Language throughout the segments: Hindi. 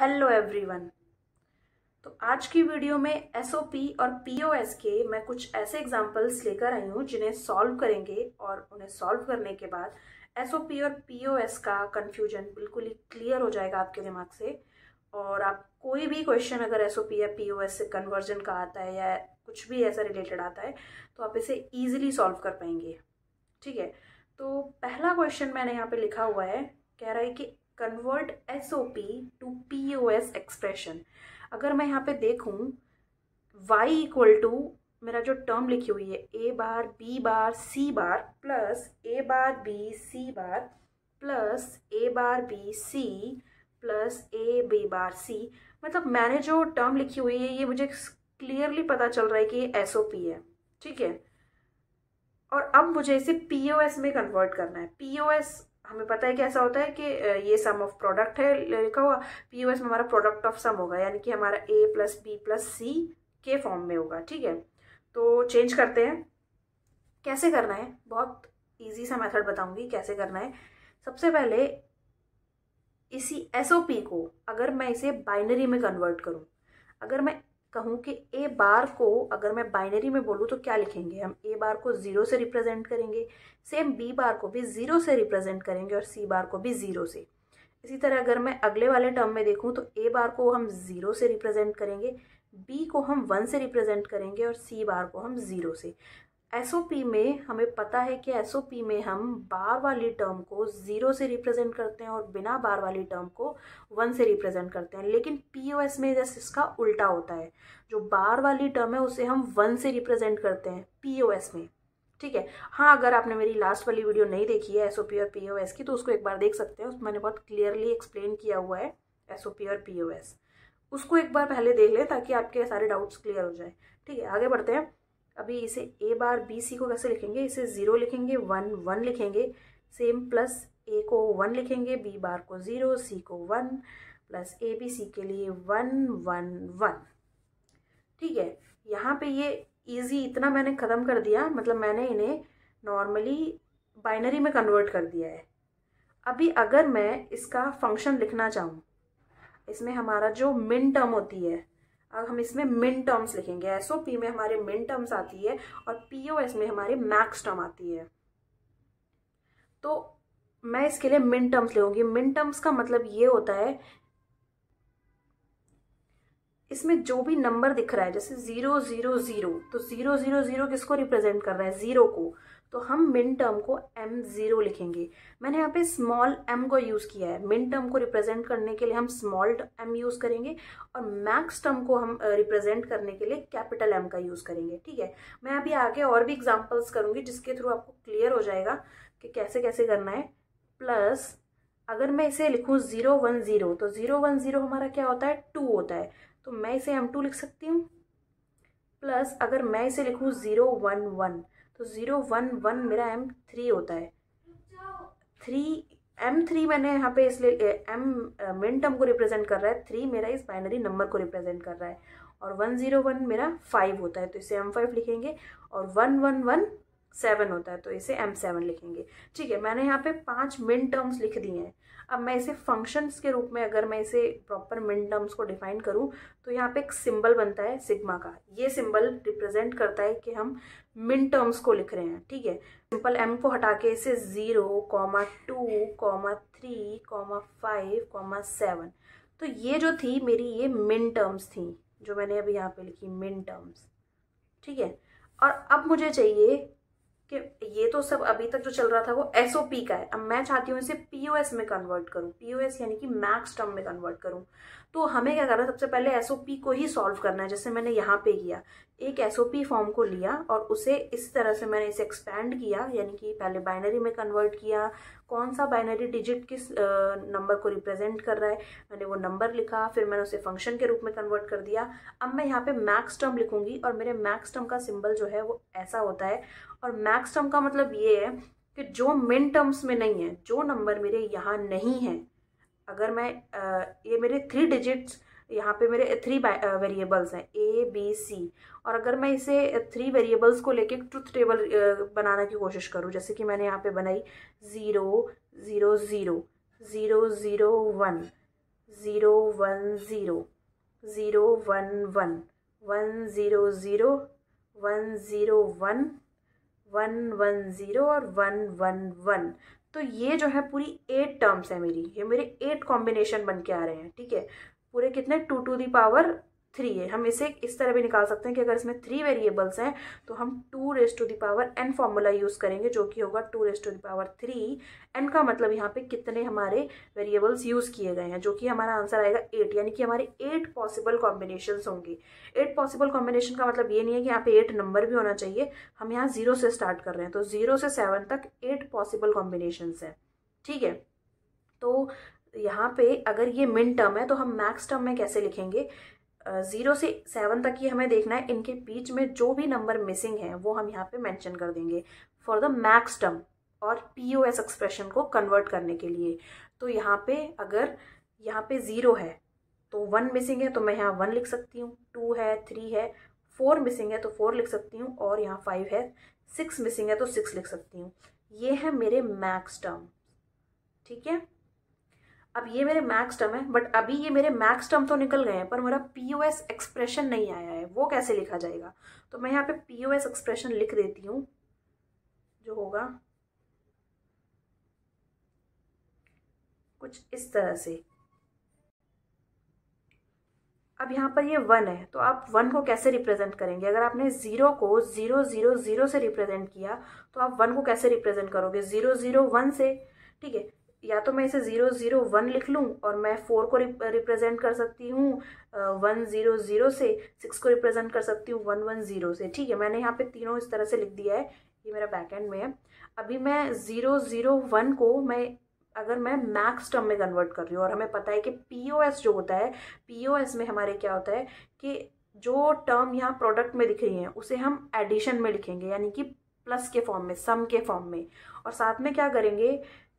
हेलो एवरीवन तो आज की वीडियो में एसओपी और पीओएस के मैं कुछ ऐसे एग्जांपल्स लेकर आई हूँ जिन्हें सॉल्व करेंगे और उन्हें सॉल्व करने के बाद एसओपी और पीओएस का कन्फ्यूजन बिल्कुल ही क्लियर हो जाएगा आपके दिमाग से और आप कोई भी क्वेश्चन अगर एसओपी या पीओएस से कन्वर्जन का आता है या कुछ भी ऐसा रिलेटेड आता है तो आप इसे ईजिली सॉल्व कर पाएंगे ठीक है तो पहला क्वेश्चन मैंने यहाँ पर लिखा हुआ है कह रहा है कि convert S O P to P O S expression अगर मैं यहाँ पे देखूँ वाई इक्वल टू मेरा जो टर्म लिखी हुई है A bar B bar C bar plus A bar B C bar plus A bar B C plus A B bar C मतलब मैंने जो टर्म लिखी हुई है ये मुझे क्लियरली पता चल रहा है कि ये एस ओ पी है ठीक है और अब मुझे इसे पी ओ एस में कन्वर्ट करना है पी ओ एस हमें पता है कैसा होता है कि ये सम ऑफ प्रोडक्ट है लिखा हुआ पी यू एस में हमारा प्रोडक्ट ऑफ सम होगा यानी कि हमारा A plus B plus C के फॉर्म में होगा ठीक है तो चेंज करते हैं कैसे करना है बहुत ईजी सा मेथड बताऊंगी कैसे करना है सबसे पहले इसी एस ओ पी को अगर मैं इसे बाइनरी में कन्वर्ट करूँ अगर मैं कहूँ कि ए बार को अगर मैं बाइनरी में बोलूँ तो क्या लिखेंगे हम ए बार को ज़ीरो से रिप्रेजेंट करेंगे सेम बी बार को भी ज़ीरो से रिप्रेजेंट करेंगे और सी बार को भी ज़ीरो से इसी तरह अगर मैं अगले वाले टर्म में देखूँ तो ए बार को हम ज़ीरो से रिप्रेजेंट करेंगे बी को हम वन से रिप्रेजेंट करेंगे और सी बार को हम ज़ीरो से एसओपी में हमें पता है कि एसओपी में हम बार वाली टर्म को ज़ीरो से रिप्रेजेंट करते हैं और बिना बार वाली टर्म को वन से रिप्रेजेंट करते हैं लेकिन पीओएस में जैसे इसका उल्टा होता है जो बार वाली टर्म है उसे हम वन से रिप्रेजेंट करते हैं पीओएस में ठीक है हाँ अगर आपने मेरी लास्ट वाली वीडियो नहीं देखी है पी और एस की तो उसको एक बार देख सकते हैं उसमें मैंने बहुत क्लियरली एक्सप्लेन किया हुआ है पी और एस उसको एक बार पहले देख लें ताकि आपके सारे डाउट्स क्लियर हो जाए ठीक है आगे बढ़ते हैं अभी इसे ए बार बी सी को कैसे लिखेंगे इसे ज़ीरो लिखेंगे वन वन लिखेंगे सेम प्लस ए को वन लिखेंगे बी बार को ज़ीरो सी को one plus A B C के लिए वन वन वन ठीक है यहाँ पे ये इजी इतना मैंने ख़त्म कर दिया मतलब मैंने इन्हें नॉर्मली बाइनरी में कन्वर्ट कर दिया है अभी अगर मैं इसका फंक्शन लिखना चाहूँ इसमें हमारा जो मिन टर्म होती है और हम इसमें मिन टर्म्स लिखेंगे एस में हमारे मिन टर्म्स आती है और पी में हमारे मैक्स टर्म आती है तो मैं इसके लिए मिन टर्म्स लिखूंगी मिन टर्म्स का मतलब ये होता है इसमें जो भी नंबर दिख रहा है जैसे जीरो जीरो जीरो तो जीरो जीरो जीरो किसको रिप्रेजेंट कर रहा है जीरो को तो हम मिन टर्म को एम ज़ीरो लिखेंगे मैंने यहाँ पे स्मॉल एम को यूज़ किया है मिन टर्म को रिप्रेजेंट करने के लिए हम स्मॉल एम यूज़ करेंगे और मैक्स टर्म को हम रिप्रेजेंट करने के लिए कैपिटल एम का यूज़ करेंगे ठीक है मैं अभी आगे और भी एग्जाम्पल्स करूँगी जिसके थ्रू आपको क्लियर हो जाएगा कि कैसे कैसे करना है प्लस अगर मैं इसे लिखूँ ज़ीरो वन ज़ीरो तो ज़ीरो वन ज़ीरो हमारा क्या होता है टू होता है तो मैं इसे एम टू लिख सकती हूँ प्लस अगर मैं इसे लिखूँ ज़ीरो वन वन तो ज़ीरो वन वन मेरा एम थ्री होता है थ्री एम थ्री मैंने यहाँ पे इसलिए एम मिनटम टर्म को रिप्रेजेंट कर रहा है थ्री मेरा इस बाइनरी नंबर को रिप्रेजेंट कर रहा है और वन ज़ीरो वन मेरा फाइव होता है तो इसे एम फाइव लिखेंगे और वन वन वन सेवन होता है तो इसे एम सेवन लिखेंगे ठीक है मैंने यहाँ पे पांच मिन टर्म्स लिख दिए हैं अब मैं इसे फंक्शंस के रूप में अगर मैं इसे प्रॉपर मिन टर्म्स को डिफाइन करूँ तो यहाँ पे एक सिंबल बनता है सिग्मा का ये सिंबल रिप्रेजेंट करता है कि हम मिन टर्म्स को लिख रहे हैं ठीक है सिंपल एम को हटा के इसे zero comma two comma three comma five comma seven तो ये जो थी मेरी ये मिन टर्म्स थी जो मैंने अभी यहाँ पे लिखी मिन टर्म्स ठीक है और अब मुझे चाहिए कि ये तो सब अभी तक जो चल रहा था वो एसओपी का है अब मैं चाहती हूँ इसे पीओएस में कन्वर्ट करूँ पीओएस यानी कि मैक्स टर्म में कन्वर्ट करूँ तो हमें क्या करना है सबसे पहले एसओपी को ही सॉल्व करना है जैसे मैंने यहाँ पे किया एक एसओपी फॉर्म को लिया और उसे इस तरह से मैंने इसे एक्सपैंड किया यानी कि पहले बाइनरी में कन्वर्ट किया कौन सा बाइनरी डिजिट किस नंबर को रिप्रेजेंट कर रहा है मैंने वो नंबर लिखा फिर मैंने उसे फंक्शन के रूप में कन्वर्ट कर दिया अब मैं यहाँ पे मैक्स टर्म लिखूंगी और मेरे मैक्स टर्म का सिंबल जो है वो ऐसा होता है और मैक्स टर्म का मतलब ये है कि जो मिन टर्म्स में नहीं है जो नंबर मेरे यहाँ नहीं है अगर मैं ये मेरे थ्री डिजिट्स यहाँ पे मेरे थ्री वेरिएबल्स हैं ए बी सी और अगर मैं इसे थ्री वेरिएबल्स को लेके ट्रुथ टेबल बनाने की कोशिश करूँ जैसे कि मैंने यहाँ पे बनाई zero zero zero zero zero one zero one zero zero one one one zero zero one zero one one one zero और वन वन वन तो ये जो है पूरी एट टर्म्स है मेरी ये मेरे एट कॉम्बिनेशन बन के आ रहे हैं ठीक है पूरे कितने two to the power three है हम इसे इस तरह भी निकाल सकते हैं कि अगर इसमें थ्री वेरिएबल्स हैं तो हम two raise to the power N formula use करेंगे जो कि होगा two raise to power three N का मतलब यहाँ पे कितने हमारे वेरिएबल्स यूज़ किए गए हैं जो कि हमारा आंसर आएगा एट यानी कि हमारे एट पॉसिबल कॉम्बिनेशन होंगे एट पॉसिबल कॉम्बिनेशन का मतलब ये नहीं है कि यहाँ पे एट नंबर भी होना चाहिए हम यहाँ जीरो से स्टार्ट कर रहे हैं तो जीरो से सेवन तक एट पॉसिबल कॉम्बिनेशन हैं ठीक है तो तो यहाँ पे अगर ये मिन टर्म है तो हम मैक्स टर्म में कैसे लिखेंगे ज़ीरो से सेवन तक ये हमें देखना है इनके बीच में जो भी नंबर मिसिंग है वो हम यहाँ पे मेंशन कर देंगे फॉर द मैक्स टर्म और पी ओ एस एक्सप्रेशन को कन्वर्ट करने के लिए तो यहाँ पे अगर यहाँ पे ज़ीरो है तो वन मिसिंग है तो मैं यहाँ वन लिख सकती हूँ टू है थ्री है फोर मिसिंग है तो फोर लिख सकती हूँ और यहाँ फाइव है सिक्स मिसिंग है तो सिक्स लिख सकती हूँ ये है मेरे मैक्स टर्म ठीक है अब ये मेरे मैक्स टर्म है बट अभी ये मेरे मैक्स टर्म तो निकल गए हैं पर मेरा पी ओ एस एक्सप्रेशन नहीं आया है वो कैसे लिखा जाएगा तो मैं यहाँ पे पी ओ एस एक्सप्रेशन लिख देती हूँ जो होगा कुछ इस तरह से अब यहाँ पर ये वन है तो आप वन को कैसे रिप्रेजेंट करेंगे अगर आपने ज़ीरो को ज़ीरो ज़ीरो ज़ीरो से रिप्रेजेंट किया तो आप वन को कैसे रिप्रेजेंट करोगे ज़ीरो ज़ीरो वन से ठीक है या तो मैं इसे ज़ीरो ज़ीरो वन लिख लूँ और मैं फोर को रिप्रेजेंट कर सकती हूँ वन ज़ीरो ज़ीरो से सिक्स को रिप्रेजेंट कर सकती हूँ वन वन ज़ीरो से ठीक है मैंने यहाँ पे तीनों इस तरह से लिख दिया है ये मेरा बैक एंड में है अभी मैं ज़ीरो ज़ीरो वन को मैं अगर मैं मैक्स टर्म में कन्वर्ट कर रही हूँ और हमें पता है कि पी ओ एस जो होता है पी ओ एस में हमारे क्या होता है कि जो टर्म यहाँ प्रोडक्ट में दिख रही हैं उसे हम एडिशन में लिखेंगे यानी कि प्लस के फॉर्म में सम के फॉर्म में और साथ में क्या करेंगे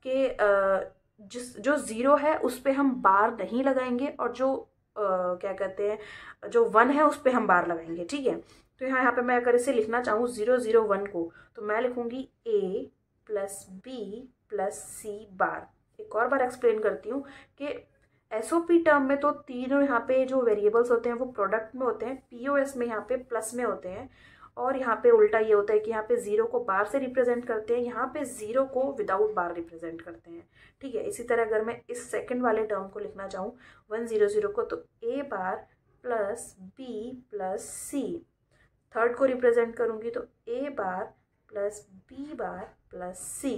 कि जिस जो ज़ीरो है उस पर हम बार नहीं लगाएंगे और जो आ, क्या कहते हैं जो वन है उस पर हम बार लगाएंगे ठीक है तो यहाँ यहाँ पे मैं अगर इसे लिखना चाहूँ ज़ीरो ज़ीरो वन को तो मैं लिखूँगी A plus B plus C bar एक और बार एक्सप्लेन करती हूँ कि एस ओ पी टर्म में तो तीनों यहाँ पे जो वेरिएबल्स होते हैं वो प्रोडक्ट में होते हैं पी ओ एस में यहाँ पे प्लस में होते हैं और यहाँ पे उल्टा ये होता है कि यहाँ पे ज़ीरो को बार से रिप्रेजेंट करते हैं यहाँ पे ज़ीरो को विदाउट बार रिप्रेजेंट करते हैं ठीक है इसी तरह अगर मैं इस सेकंड वाले टर्म को लिखना चाहूँ वन ज़ीरो ज़ीरो को तो A bar plus B plus C third को रिप्रेजेंट करूँगी तो A bar plus B bar plus C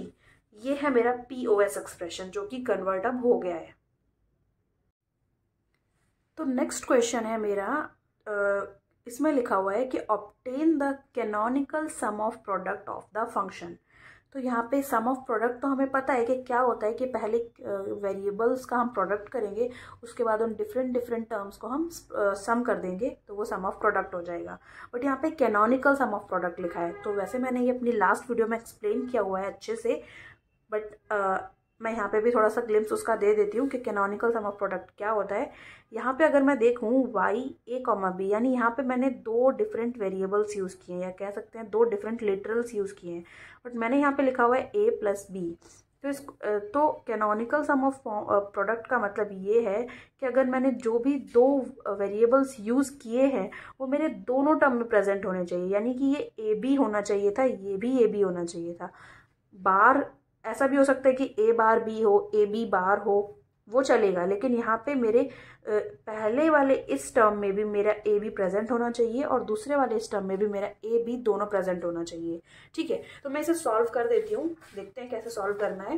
ये है मेरा पी ओ एस एक्सप्रेशन जो कि कन्वर्ट अब हो गया है तो नेक्स्ट क्वेश्चन है मेरा आ, इसमें लिखा हुआ है कि obtain the canonical sum of product of the function तो यहाँ पे सम ऑफ प्रोडक्ट तो हमें पता है कि क्या होता है कि पहले वेरिएबल्स का हम प्रोडक्ट करेंगे उसके बाद उन डिफरेंट डिफरेंट टर्म्स को हम सम कर देंगे तो वो सम ऑफ प्रोडक्ट हो जाएगा बट यहाँ पे कैनोनिकल सम ऑफ प्रोडक्ट लिखा है तो वैसे मैंने ये अपनी लास्ट वीडियो में एक्सप्लेन किया हुआ है अच्छे से बट मैं यहाँ पे भी थोड़ा सा ग्लिम्स उसका दे देती हूँ कि कैनोनिकल सम ऑफ प्रोडक्ट क्या होता है यहाँ पे अगर मैं देखूँ वाई ए कॉमा बी यानी यहाँ पे मैंने दो डिफरेंट वेरिएबल्स यूज़ किए हैं या कह सकते हैं दो डिफरेंट लिटरल्स यूज़ किए हैं बट मैंने यहाँ पे लिखा हुआ है ए प्लस बी तो इस तो कैनोनिकल सम ऑफ प्रोडक्ट का मतलब ये है कि अगर मैंने जो भी दो वेरिएबल्स यूज़ किए हैं वो मेरे दोनों टर्म में प्रेजेंट होने चाहिए यानी कि ये ए बी होना चाहिए था ये भी ए बी होना चाहिए था बार ऐसा भी हो सकता है कि ए बार बी हो ए बी बार हो वो चलेगा लेकिन यहाँ पे मेरे पहले वाले इस टर्म में भी मेरा ए बी प्रेजेंट होना चाहिए और दूसरे वाले इस टर्म में भी मेरा ए बी दोनों प्रेजेंट होना चाहिए ठीक है तो मैं इसे सॉल्व कर देती हूँ देखते हैं कैसे सॉल्व करना है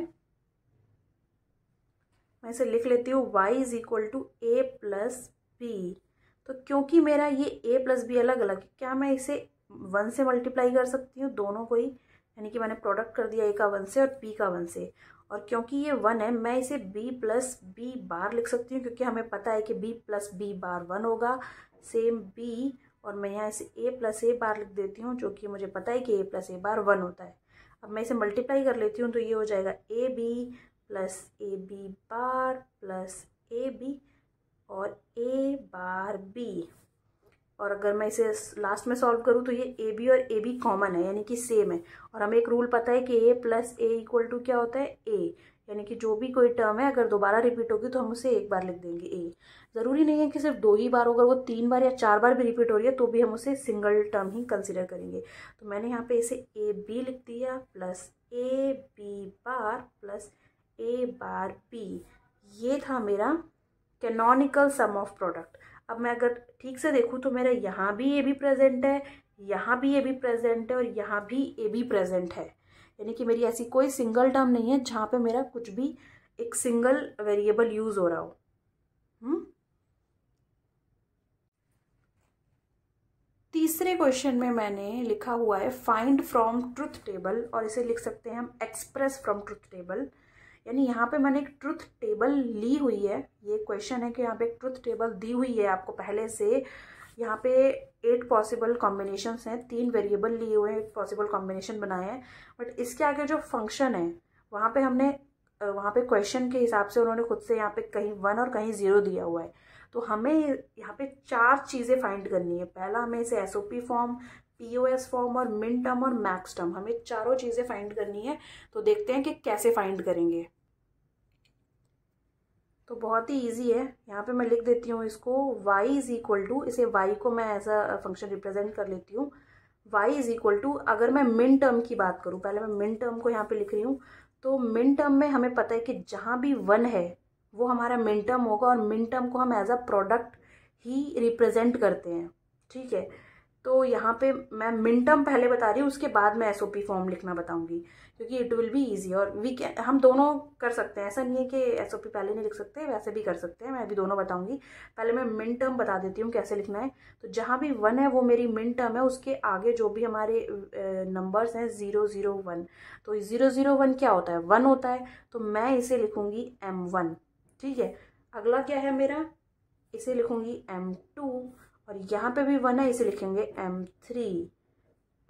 मैं इसे लिख लेती हूँ Y is equal to A plus B तो क्योंकि मेरा ये ए प्लस बी अलग अलग क्या मैं इसे वन से मल्टीप्लाई कर सकती हूँ दोनों को ही यानी कि मैंने प्रोडक्ट कर दिया ए का वन से और पी का वन से और क्योंकि ये वन है मैं इसे बी प्लस बी बार लिख सकती हूँ क्योंकि हमें पता है कि B plus B bar one होगा सेम बी और मैं यहाँ इसे ए प्लस ए बार लिख देती हूँ जो कि मुझे पता है कि A plus A bar one होता है अब मैं इसे मल्टीप्लाई कर लेती हूँ तो ये हो जाएगा A B plus A B bar plus A B और ए बार बी और अगर मैं इसे लास्ट में सॉल्व करूँ तो ये ए बी और ए बी कॉमन है यानी कि सेम है और हमें एक रूल पता है कि A plus A equal to क्या होता है ए यानी कि जो भी कोई टर्म है अगर दोबारा रिपीट होगी तो हम उसे एक बार लिख देंगे ए ज़रूरी नहीं है कि सिर्फ दो ही बार होगा वो तीन बार या चार बार भी रिपीट हो रही है तो भी हम उसे सिंगल टर्म ही कंसिडर करेंगे तो मैंने यहाँ पर इसे ए बी लिख दिया plus A B bar plus A bar B ये था मेरा कैनोनिकल सम ऑफ प्रोडक्ट अब मैं अगर ठीक से देखूँ तो मेरा यहाँ भी ए भी प्रेजेंट है यहाँ भी ए भी प्रेजेंट है और यहाँ भी ए भी प्रेजेंट है यानी कि मेरी ऐसी कोई सिंगल टर्म नहीं है जहाँ पे मेरा कुछ भी एक सिंगल वेरिएबल यूज़ हो रहा हो हम्म? तीसरे क्वेश्चन में मैंने लिखा हुआ है फाइंड फ्रॉम ट्रुथ टेबल और इसे लिख सकते हैं हम एक्सप्रेस फ्रॉम ट्रुथ टेबल यानी यहाँ पे मैंने एक ट्रुथ टेबल ली हुई है ये क्वेश्चन है कि यहाँ पे एक ट्रुथ टेबल दी हुई है आपको पहले से यहाँ पे एट पॉसिबल कॉम्बिनेशन हैं तीन वेरिएबल लिए हुए हैं एक पॉसिबल कॉम्बिनेशन बनाए हैं बट इसके आगे जो फंक्शन है वहाँ पे हमने वहाँ पे क्वेश्चन के हिसाब से उन्होंने खुद से यहाँ पे कहीं वन और कहीं ज़ीरो दिया हुआ है तो हमें यहाँ पे चार चीज़ें फाइंड करनी है पहला हमें इसे एस फॉर्म पीओएस फॉर्म और मिन टर्म और मैक्स टर्म हमें चारों चीज़ें फाइंड करनी है तो देखते हैं कि कैसे फाइंड करेंगे तो बहुत ही इजी है यहाँ पे मैं लिख देती हूँ इसको y इज़ इक्वल टू इसे y को मैं एज अ फंक्शन रिप्रेजेंट कर लेती हूँ y इज़ इक्वल टू अगर मैं मिन टर्म की बात करूँ पहले मैं मिन टर्म को यहाँ पे लिख रही हूँ तो मिन टर्म में हमें पता है कि जहाँ भी वन है वो हमारा मिन टर्म होगा और मिन टर्म को हम एज अ प्रोडक्ट ही रिप्रेजेंट करते हैं ठीक है तो यहाँ पे मैं मिन टर्म पहले बता रही हूँ उसके बाद मैं एसओपी फॉर्म लिखना बताऊंगी क्योंकि इट विल बी ईजी और वी कैन हम दोनों कर सकते हैं ऐसा नहीं है कि एसओपी पहले नहीं लिख सकते वैसे भी कर सकते हैं मैं अभी दोनों बताऊंगी पहले मैं मिन टर्म बता देती हूँ कैसे लिखना है तो जहाँ भी वन है वो मेरी मिन टर्म है उसके आगे जो भी हमारे नंबर्स हैं ज़ीरो ज़ीरो वन तो ज़ीरो ज़ीरो वन क्या होता है वन होता है तो मैं इसे लिखूँगी एम वन ठीक है अगला क्या है मेरा इसे लिखूँगी एम टू और यहाँ पे भी वन है इसे लिखेंगे एम थ्री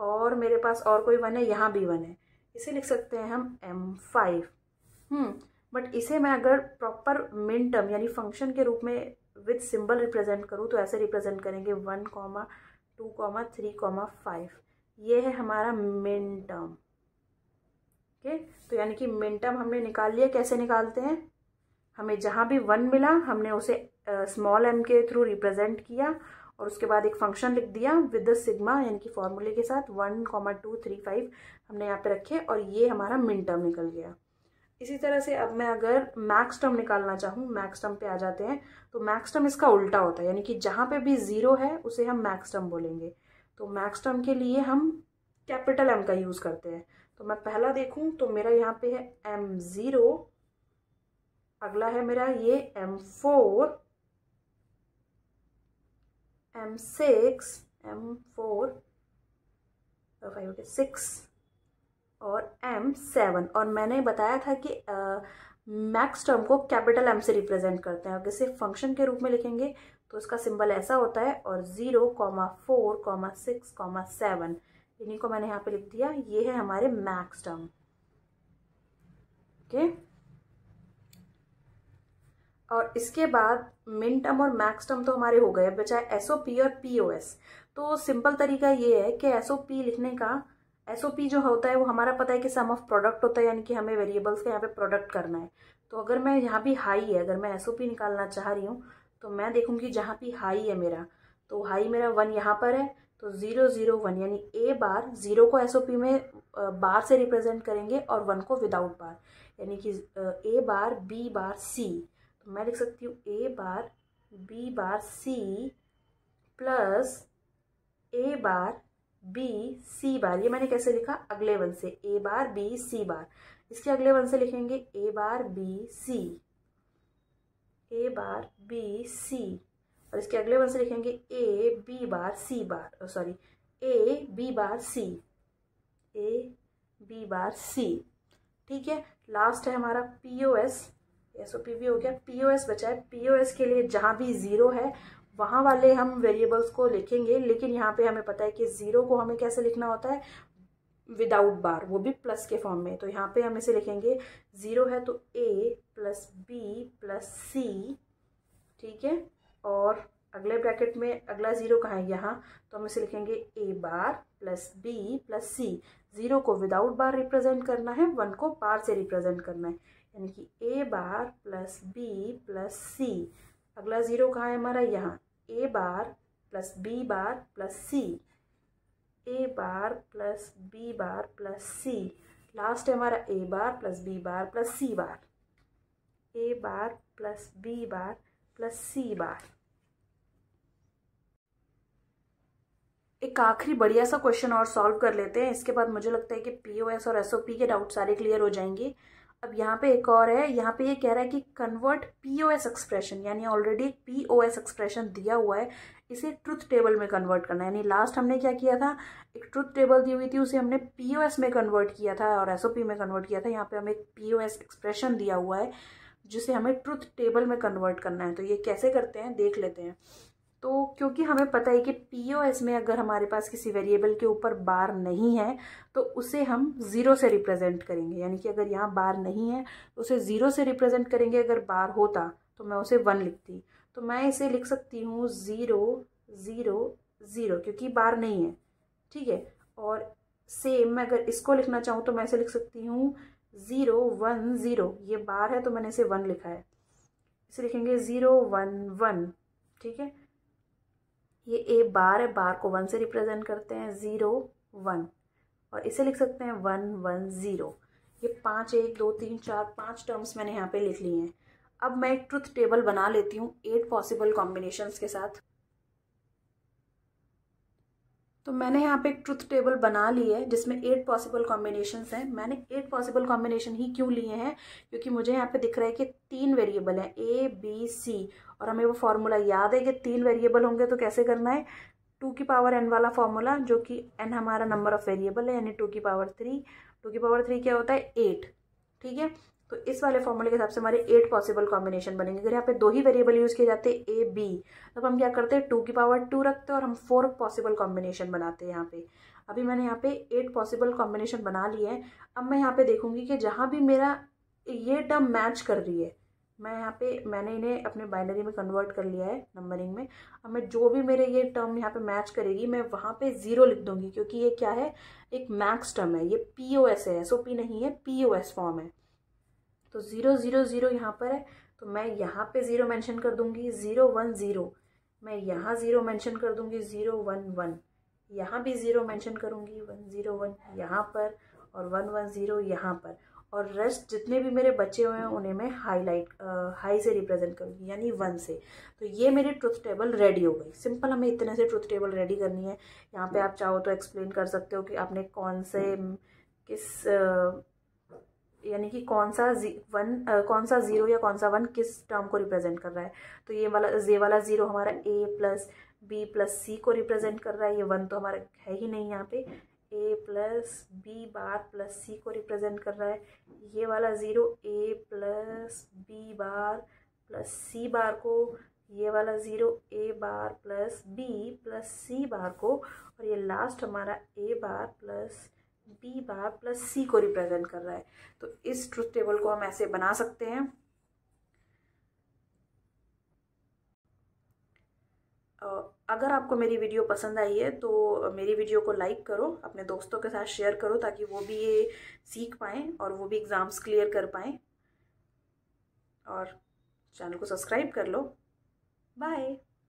और मेरे पास और कोई वन है यहाँ भी वन है इसे लिख सकते हैं हम एम फाइव बट इसे मैं अगर प्रॉपर मिन टर्म यानी फंक्शन के रूप में विथ सिंबल रिप्रेजेंट करूँ तो ऐसे रिप्रेजेंट करेंगे one comma two comma three comma five ये है हमारा मिन टर्म ओके तो यानी कि मिन टर्म हमने निकाल लिया कैसे निकालते हैं हमें जहाँ भी वन मिला हमने उसे स्मॉल uh, एम के थ्रू रिप्रेजेंट किया और उसके बाद एक फंक्शन लिख दिया विद द सिग्मा यानी कि फॉर्मूले के साथ one comma two three five हमने यहाँ पे रखे और ये हमारा मिन टर्म निकल गया इसी तरह से अब मैं अगर मैक्स टर्म निकालना चाहूँ मैक्स टर्म पे आ जाते हैं तो मैक्स टर्म इसका उल्टा होता है यानी कि जहाँ पे भी ज़ीरो है उसे हम मैक्स टर्म बोलेंगे तो मैक्स टर्म के लिए हम कैपिटल एम का यूज़ करते हैं तो मैं पहला देखूँ तो मेरा यहाँ पे है एम ज़ीरो अगला है मेरा ये M four M six M four five six और एम सेवन और मैंने बताया था कि मैक्स टर्म को कैपिटल एम से रिप्रेजेंट करते हैं अगर इसे फंक्शन के रूप में लिखेंगे तो इसका सिंबल ऐसा होता है और zero comma four comma six comma seven इन्हीं को मैंने यहाँ पे लिख दिया ये है हमारे मैक्स टर्म ओके okay? और इसके बाद मिन टर्म और मैक्स टर्म तो हमारे हो गए बचा एस ओ पी और पी ओ एस तो सिंपल तरीका ये है कि एस ओ पी लिखने का एस ओ पी जो होता है वो हमारा पता है कि सम ऑफ प्रोडक्ट होता है यानी कि हमें वेरिएबल्स का यहाँ पे प्रोडक्ट करना है तो अगर मैं यहाँ भी हाई है अगर मैं एस ओ पी निकालना चाह रही हूँ तो मैं देखूँगी जहाँ भी हाई है मेरा तो हाई मेरा वन यहाँ पर है तो ज़ीरो ज़ीरो वन यानी ए बार ज़ीरो को एस ओ पी में बार से रिप्रेजेंट करेंगे और वन को विदाउट बार यानी कि ए बार बी बार सी तो मैं लिख सकती हूँ A bar B bar C plus A bar B C bar ये मैंने कैसे लिखा अगले वन से ए बार बी सी बार इसके अगले वन से लिखेंगे A bar B C A bar B सी और इसके अगले वन से लिखेंगे A B bar C bar sorry A B bar C A B bar C ठीक है लास्ट है हमारा P O S S O P भी हो गया पी ओ एस बचा है पी ओ एस के लिए जहाँ भी ज़ीरो है वहाँ वाले हम वेरिएबल्स को लिखेंगे लेकिन यहाँ पे हमें पता है कि ज़ीरो को हमें कैसे लिखना होता है विदाउट बार वो भी प्लस के फॉर्म में तो यहाँ पे हम इसे लिखेंगे ज़ीरो है तो A plus B plus C ठीक है और अगले ब्रैकेट में अगला ज़ीरो कहाँ है यहाँ तो हम इसे लिखेंगे A bar plus B plus C zero को विदाउट बार रिप्रेजेंट करना है वन को बार से रिप्रेजेंट करना है यानी कि A bar plus B plus C अगला ज़ीरो कहाँ है हमारा यहाँ A bar plus B bar plus C A bar plus B bar plus C last है हमारा A bar plus B bar plus C bar A bar plus B bar plus C bar एक आखिरी बढ़िया सा क्वेश्चन और सॉल्व कर लेते हैं इसके बाद मुझे लगता है कि पीओएस और एसओपी के डाउट सारे क्लियर हो जाएंगे अब यहाँ पे एक और है यहाँ पे ये यह कह रहा है कि convert P O S expression यानी ऑलरेडी एक पी ओ एस एक्सप्रेशन दिया हुआ है इसे ट्रुथ टेबल में कन्वर्ट करना है यानी लास्ट हमने क्या किया था एक ट्रुथ टेबल दी हुई थी उसे हमने पी ओ एस में कन्वर्ट किया था और एस ओ पी में कन्वर्ट किया था यहाँ पे हमें एक पी ओ एस एक्सप्रेशन दिया हुआ है जिसे हमें ट्रुथ टेबल में कन्वर्ट करना है तो ये कैसे करते हैं देख लेते हैं तो क्योंकि हमें पता है कि पीओएस में अगर हमारे पास किसी वेरिएबल के ऊपर बार नहीं है तो उसे हम ज़ीरो से रिप्रेजेंट करेंगे यानी कि अगर यहाँ बार नहीं है तो उसे ज़ीरो से रिप्रेजेंट करेंगे अगर बार होता तो मैं उसे वन लिखती तो मैं इसे लिख सकती हूँ ज़ीरो ज़ीरो ज़ीरो क्योंकि बार नहीं है ठीक है और सेम मैं अगर इसको लिखना चाहूँ तो मैं इसे लिख सकती हूँ ज़ीरो वन ज़ीरो ये बार है तो मैंने इसे वन लिखा है इसे लिखेंगे ज़ीरो वन वन ठीक है ये ए बार है बार को वन से रिप्रेजेंट करते हैं ज़ीरो वन और इसे लिख सकते हैं वन वन ज़ीरो ये पाँच एक दो तीन चार पाँच टर्म्स मैंने यहाँ पे लिख लिए हैं अब मैं एक ट्रुथ टेबल बना लेती हूँ एट पॉसिबल कॉम्बिनेशंस के साथ तो मैंने यहाँ पे एक ट्रुथ टेबल बना ली है जिसमें एट पॉसिबल कॉम्बिनेशन हैं मैंने एट पॉसिबल कॉम्बिनेशन ही क्यों लिए हैं क्योंकि मुझे यहाँ पे दिख रहा है कि तीन वेरिएबल हैं ए बी सी और हमें वो फार्मूला याद है कि तीन वेरिएबल होंगे तो कैसे करना है टू की पावर एन वाला फार्मूला जो कि एन हमारा नंबर ऑफ वेरिएबल है यानी टू की पावर थ्री टू की पावर थ्री क्या होता है एट ठीक है तो इस वाले फॉर्मूले के हिसाब से हमारे एट पॉसिबल कॉम्बिनेशन बनेंगे अगर यहाँ पे दो ही वेरिएबल यूज़ किए जाते हैं ए बी तब हम क्या करते हैं टू की पावर टू रखते हैं और हम फोर पॉसिबल कॉम्बिनेशन बनाते हैं यहाँ पे अभी मैंने यहाँ पे एट पॉसिबल कॉम्बिनेशन बना लिए हैं अब मैं यहाँ पे देखूंगी कि जहाँ भी मेरा ये टर्म मैच कर रही है मैं यहाँ पे मैंने इन्हें अपने बाइनरी में कन्वर्ट कर लिया है नंबरिंग में अब मैं जो भी मेरे ये टर्म यहाँ पे मैच करेगी मैं वहाँ पे ज़ीरो लिख दूंगी क्योंकि ये क्या है एक मैक्स टर्म है ये पी ओ एस है एस ओ पी नहीं है पी ओ एस फॉर्म है तो ज़ीरो ज़ीरो ज़ीरो यहाँ पर है तो मैं यहाँ पे ज़ीरो मेंशन कर दूँगी ज़ीरो वन ज़ीरो मैं यहाँ ज़ीरो मेंशन कर दूँगी ज़ीरो वन वन यहाँ भी ज़ीरो मेंशन करूँगी वन ज़ीरो वन यहाँ पर और वन वन ज़ीरो यहाँ पर और रेस्ट जितने भी मेरे बच्चे हुए हैं उन्हें मैं हाईलाइट हाई से रिप्रेजेंट करूँगी यानी वन से तो ये मेरी ट्रुथ टेबल रेडी हो गई सिंपल हमें इतने से ट्रुथ टेबल रेडी करनी है यहाँ पे आप चाहो तो एक्सप्लेन कर सकते हो कि आपने कौन से किस uh, यानी कि कौन सा वन आ, कौन सा ज़ीरो या कौन सा वन किस टर्म को रिप्रेजेंट कर रहा है तो ये वाला जे वाला ज़ीरो हमारा A plus B plus C को रिप्रेजेंट कर रहा है ये वन तो हमारा है ही नहीं यहाँ पे A plus B bar plus C को रिप्रेजेंट कर रहा है ये वाला zero A plus B bar plus C bar को ये वाला zero A bar plus B plus C bar को और ये लास्ट हमारा A bar plus B bar plus C को रिप्रेजेंट कर रहा है तो इस ट्रुथ टेबल को हम ऐसे बना सकते हैं अगर आपको मेरी वीडियो पसंद आई है तो मेरी वीडियो को लाइक करो अपने दोस्तों के साथ शेयर करो ताकि वो भी ये सीख पाएँ और वो भी एग्ज़ाम्स क्लियर कर पाएँ और चैनल को सब्सक्राइब कर लो बाय